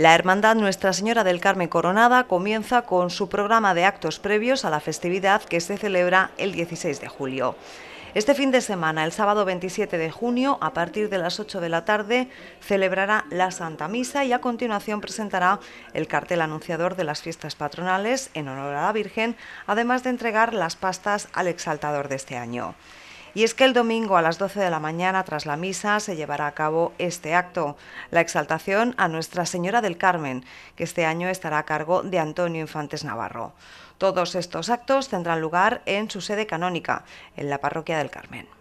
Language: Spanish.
La Hermandad Nuestra Señora del Carmen Coronada comienza con su programa de actos previos a la festividad que se celebra el 16 de julio. Este fin de semana, el sábado 27 de junio, a partir de las 8 de la tarde, celebrará la Santa Misa y a continuación presentará el cartel anunciador de las fiestas patronales en honor a la Virgen, además de entregar las pastas al exaltador de este año. Y es que el domingo a las 12 de la mañana, tras la misa, se llevará a cabo este acto, la exaltación a Nuestra Señora del Carmen, que este año estará a cargo de Antonio Infantes Navarro. Todos estos actos tendrán lugar en su sede canónica, en la Parroquia del Carmen.